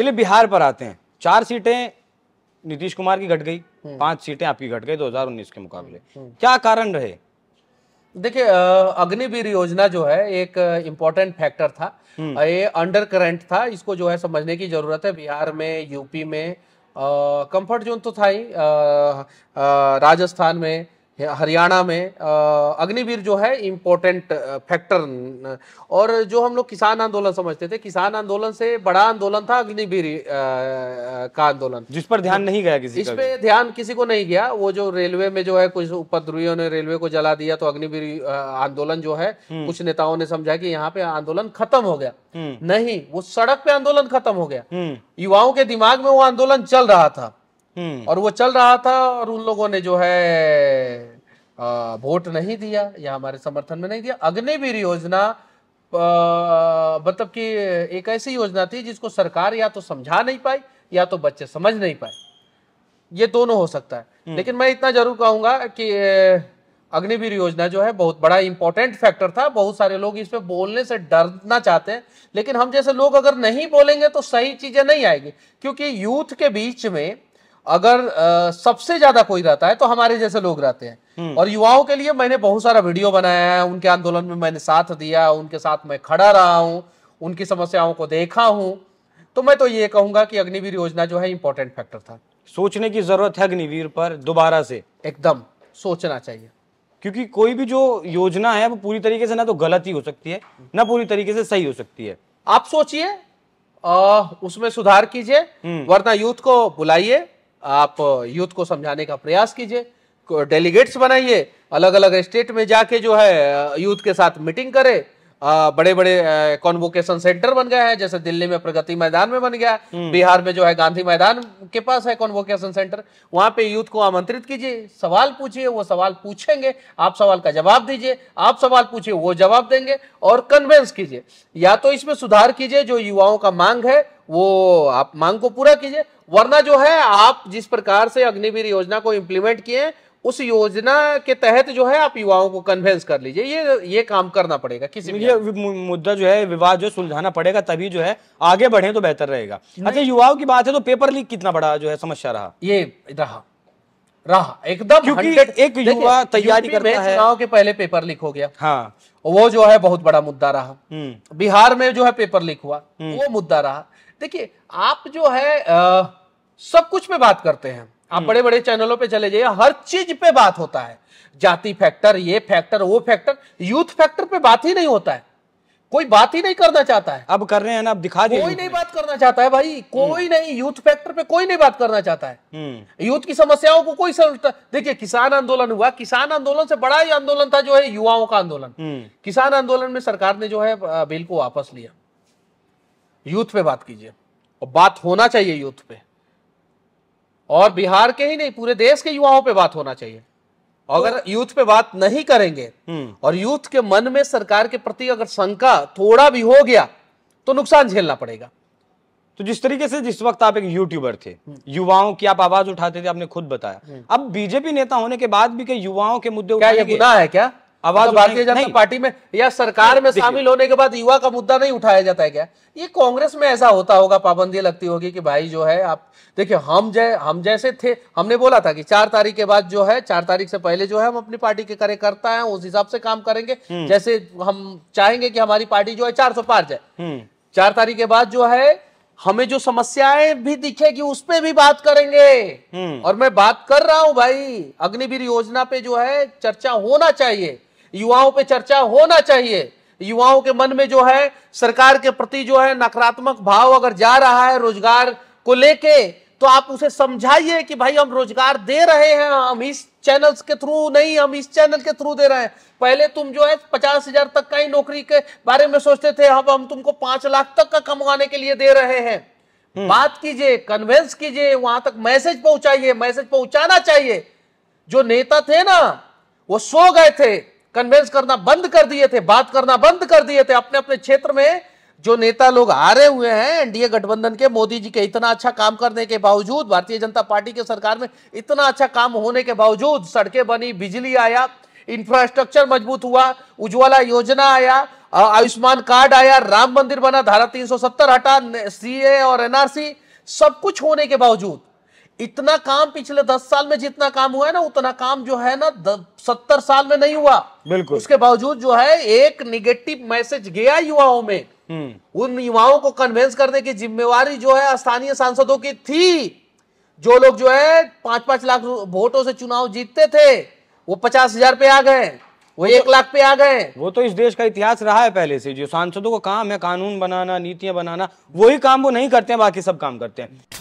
चलिए बिहार पर आते हैं चार सीटें नीतीश कुमार की घट गई हम्म। पांच सीटें आपकी घट गई 2019 के मुकाबले हम्म, हम्म। क्या कारण रहे देखिए अग्निवीर योजना जो है एक इम्पोर्टेंट फैक्टर था ये अंडर करंट था इसको जो है समझने की जरूरत है बिहार में यूपी में कंफर्ट जोन तो था ही राजस्थान में हरियाणा में अग्निवीर जो है इम्पोर्टेंट फैक्टर और जो हम लोग किसान आंदोलन समझते थे किसान आंदोलन से बड़ा आंदोलन था अग्निवीर का आंदोलन जिस पर ध्यान नहीं गया किसी इस पर ध्यान किसी को नहीं गया वो जो रेलवे में जो है कुछ उपद्रवियों ने रेलवे को जला दिया तो अग्निवीर आंदोलन जो है हम्म। कुछ नेताओं ने समझा कि यहाँ पे आंदोलन खत्म हो गया हम्म। नहीं वो सड़क पे आंदोलन खत्म हो गया हम्म। युवाओं के दिमाग में वो आंदोलन चल रहा था हम्म। और वो चल रहा था और उन लोगों ने जो है वोट नहीं दिया या हमारे समर्थन में नहीं दिया अग्निवीर योजना मतलब कि एक ऐसी योजना थी जिसको सरकार या तो समझा नहीं पाई या तो बच्चे समझ नहीं पाए ये दोनों हो सकता है हम्म। लेकिन मैं इतना जरूर कहूंगा कि अग्निवीर योजना जो है बहुत बड़ा इंपॉर्टेंट फैक्टर था बहुत सारे लोग इस पर बोलने से डरना चाहते हैं लेकिन हम जैसे लोग अगर नहीं बोलेंगे तो सही चीजें नहीं आएगी क्योंकि यूथ के बीच में अगर आ, सबसे ज्यादा कोई रहता है तो हमारे जैसे लोग रहते हैं हम्म। और युवाओं के लिए मैंने बहुत सारा वीडियो बनाया है उनके आंदोलन में मैंने साथ दिया उनके साथ मैं खड़ा रहा हूँ उनकी समस्याओं को देखा हूँ तो मैं तो ये कहूंगा कि अग्निवीर योजना जो है इंपॉर्टेंट फैक्टर था सोचने की जरूरत है अग्निवीर पर दोबारा से एकदम सोचना चाहिए क्योंकि कोई भी जो योजना है वो पूरी तरीके से ना तो गलत ही हो सकती है ना पूरी तरीके से सही हो सकती है आप सोचिए उसमें सुधार कीजिए हम्म। वरना यूथ को बुलाइए आप यूथ को समझाने का प्रयास कीजिए डेलीगेट्स बनाइए अलग अलग स्टेट में जाके जो है यूथ के साथ मीटिंग करें बड़े बड़े कॉन्वोकेशन सेंटर बन गए हैं जैसे दिल्ली में प्रगति मैदान में बन गया हम्म। बिहार में जो है गांधी मैदान के पास है कॉन्वोकेशन सेंटर वहां पे यूथ को आमंत्रित कीजिए सवाल पूछिए वो सवाल पूछेंगे आप सवाल का जवाब दीजिए आप सवाल पूछिए वो जवाब देंगे और कन्वेंस कीजिए या तो इसमें सुधार कीजिए जो युवाओं का मांग है वो आप मांग को पूरा कीजिए वरना जो है आप जिस प्रकार से अग्निवीर योजना को इम्प्लीमेंट किए उस योजना के तहत जो है आप युवाओं को कन्वेंस कर लीजिए ये ये काम करना पड़ेगा किसी ये मुद्दा जो है विवाद जो सुलझाना पड़ेगा तभी जो है आगे बढ़े तो बेहतर रहेगा अच्छा युवाओं की बात है तो पेपर लीक कितना बड़ा जो है समस्या रहा ये रहा रहा एकदम क्योंकि एक युवा तैयारी कर है चुनाव के पहले पेपर लीक हो गया हाँ वो जो है बहुत बड़ा मुद्दा रहा हम्म। बिहार में जो है पेपर लीक हुआ हम्म। वो मुद्दा रहा देखिए आप जो है सब कुछ में बात करते हैं आप बड़े बड़े चैनलों पे चले जाइए हर चीज पे बात होता है जाति फैक्टर ये फैक्टर वो फैक्टर यूथ फैक्टर पे बात ही नहीं होता है कोई बात ही नहीं करना चाहता है अब कर रहे हैं ना अब दिखा दिए कोई नहीं बात करना चाहता है भाई कोई हम्म। नहीं यूथ फैक्टर पे कोई नहीं बात करना चाहता है हम्म। यूथ की समस्याओं को कोई समझता देखिए किसान आंदोलन हुआ किसान आंदोलन से बड़ा ही आंदोलन था जो है युवाओं का आंदोलन हम्म। किसान आंदोलन में सरकार ने जो है बिल को वापस लिया यूथ पे बात कीजिए और बात होना चाहिए यूथ पे और बिहार के ही नहीं पूरे देश के युवाओं पे बात होना चाहिए अगर तो- यूथ पे बात नहीं करेंगे हम्म। और यूथ के मन में सरकार के प्रति अगर शंका थोड़ा भी हो गया तो नुकसान झेलना पड़ेगा तो जिस तरीके से जिस वक्त आप एक यूट्यूबर थे हम्म। युवाओं की आप आवाज उठाते थे आपने खुद बताया हम्म। अब बीजेपी नेता होने के बाद भी के युवाओं के मुद्दे क्या ये है क्या आवाज मतलब भारतीय जनता पार्टी में या सरकार में शामिल होने के बाद युवा का मुद्दा नहीं उठाया जाता है क्या ये कांग्रेस में ऐसा होता होगा पाबंदी लगती होगी कि भाई जो है आप देखिए हम जय हम जैसे थे हमने बोला था कि चार तारीख के बाद जो है चार तारीख से पहले जो है हम अपनी पार्टी के कार्यकर्ता है उस हिसाब से काम करेंगे हम्म। जैसे हम चाहेंगे कि हमारी पार्टी जो है चार सौ पार जाए हम्म। चार तारीख के बाद जो है हमें जो समस्याएं भी दिखेगी उस पर भी बात करेंगे हम्म। और मैं बात कर रहा हूं भाई अग्निवीर योजना पे जो है चर्चा होना चाहिए युवाओं पे चर्चा होना चाहिए युवाओं के मन में जो है सरकार के प्रति जो है नकारात्मक भाव अगर जा रहा है रोजगार को लेके तो आप उसे समझाइए कि भाई हम रोजगार दे रहे हैं हम इस चैनल के थ्रू नहीं हम इस चैनल के थ्रू दे रहे हैं पहले तुम जो है पचास हजार तक का ही नौकरी के बारे में सोचते थे अब हम तुमको पांच लाख तक का कमवाने के लिए दे रहे हैं हम्म। बात कीजिए कन्वेंस कीजिए वहां तक मैसेज पहुंचाइए मैसेज पहुंचाना चाहिए जो नेता थे ना वो सो गए थे कन्वेंस करना बंद कर दिए थे बात करना बंद कर दिए थे अपने अपने क्षेत्र में जो नेता लोग हारे हुए हैं एनडीए गठबंधन के मोदी जी के इतना अच्छा काम करने के बावजूद भारतीय जनता पार्टी के सरकार में इतना अच्छा काम होने के बावजूद सड़कें बनी बिजली आया इंफ्रास्ट्रक्चर मजबूत हुआ उज्ज्वला योजना आया आयुष्मान कार्ड आया राम मंदिर बना धारा 370 हटा सीए और एनआरसी सब कुछ होने के बावजूद इतना काम पिछले दस साल में जितना काम हुआ है ना उतना काम जो है ना सत्तर साल में नहीं हुआ बिल्कुल उसके बावजूद जो है एक निगेटिव मैसेज गया युवाओं में हम्म। उन युवाओं को कन्वेंस करने की जिम्मेवारी जो है स्थानीय सांसदों की थी जो लोग जो है पांच पांच लाख वोटों से चुनाव जीतते थे वो पचास हजार पे आ गए वो तो- एक तो, लाख पे आ गए वो तो इस देश का इतिहास रहा है पहले से जो सांसदों का काम है कानून बनाना नीतियां बनाना वही काम वो नहीं करते हैं बाकी सब काम करते हैं